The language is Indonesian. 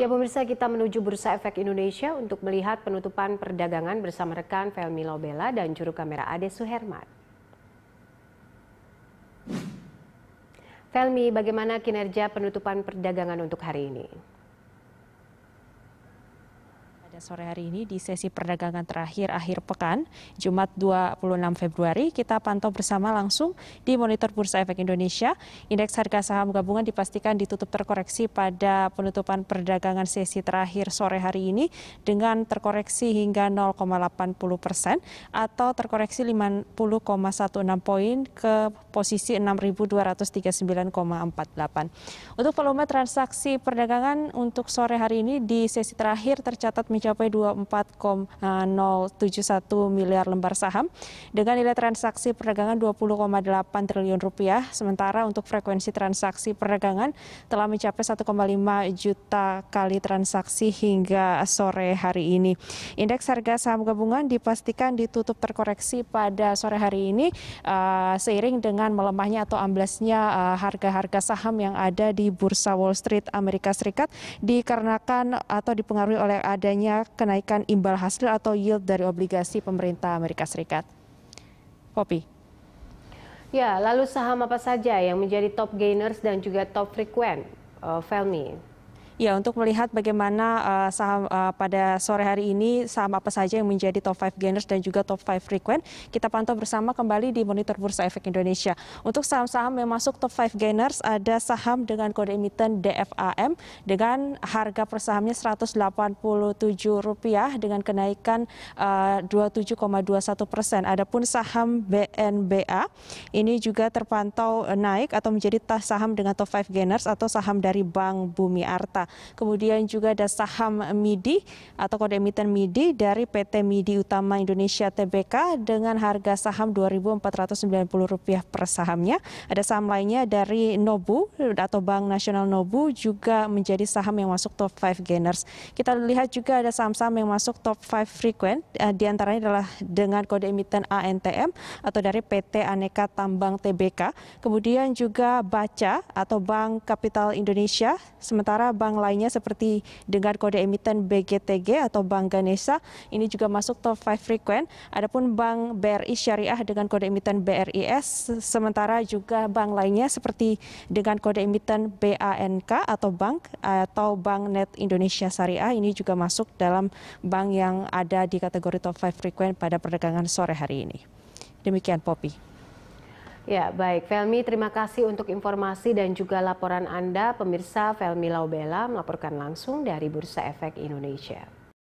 Ya pemirsa kita menuju Bursa Efek Indonesia untuk melihat penutupan perdagangan bersama rekan Felmi Lobela dan juru kamera Ade Suherman. Felmi, bagaimana kinerja penutupan perdagangan untuk hari ini? Pada sore hari ini di sesi perdagangan terakhir akhir pekan, Jumat 26 Februari, kita pantau bersama langsung di monitor Bursa Efek Indonesia. Indeks harga saham gabungan dipastikan ditutup terkoreksi pada penutupan perdagangan sesi terakhir sore hari ini dengan terkoreksi hingga 0,80 persen atau terkoreksi 50,16 poin ke posisi 6.239,48. Untuk volume transaksi perdagangan untuk sore hari ini di sesi terakhir tercatat mencapai mencapai 24,071 miliar lembar saham dengan nilai transaksi perdagangan 20,8 triliun rupiah. Sementara untuk frekuensi transaksi perdagangan telah mencapai 1,5 juta kali transaksi hingga sore hari ini. Indeks harga saham gabungan dipastikan ditutup terkoreksi pada sore hari ini uh, seiring dengan melemahnya atau amblesnya eh, harga-harga uh, saham yang ada di Bursa Wall Street Amerika Serikat dikarenakan atau dipengaruhi oleh adanya adanya kenaikan imbal hasil atau yield dari obligasi pemerintah Amerika Serikat. Poppy. Ya, lalu saham apa saja yang menjadi top gainers dan juga top frequent, uh, Felmi? Ya, untuk melihat bagaimana uh, saham uh, pada sore hari ini saham apa saja yang menjadi top 5 gainers dan juga top 5 frequent, kita pantau bersama kembali di monitor Bursa Efek Indonesia. Untuk saham-saham yang masuk top 5 gainers ada saham dengan kode emiten DFAM dengan harga per sahamnya Rp187 dengan kenaikan eh, uh, 27,21 persen. Adapun saham BNBA ini juga terpantau naik atau menjadi saham dengan top 5 gainers atau saham dari Bank Bumi Arta kemudian juga ada saham MIDI atau kode emiten MIDI dari PT MIDI Utama Indonesia Tbk dengan harga saham Rp2.490 per sahamnya. Ada saham lainnya dari Nobu atau Bank Nasional Nobu juga menjadi saham yang masuk top 5 gainers. Kita lihat juga ada saham-saham yang masuk top 5 frequent, eh, diantaranya adalah dengan kode emiten ANTM atau dari PT Aneka Tambang Tbk. Kemudian juga Baca atau Bank Kapital Indonesia, sementara Bank lainnya seperti dengan kode emiten BGTG atau Bank Ganesha ini juga masuk top 5 frequent. Adapun Bank BRI Syariah dengan kode emiten BRIS sementara juga bank lainnya seperti dengan kode emiten BANK atau Bank atau Bank Net Indonesia Syariah ini juga masuk dalam bank yang ada di kategori top 5 frequent pada perdagangan sore hari ini. Demikian Poppy. Ya, baik. Felmi, terima kasih untuk informasi dan juga laporan Anda. Pemirsa Felmi Laubela melaporkan langsung dari Bursa Efek Indonesia.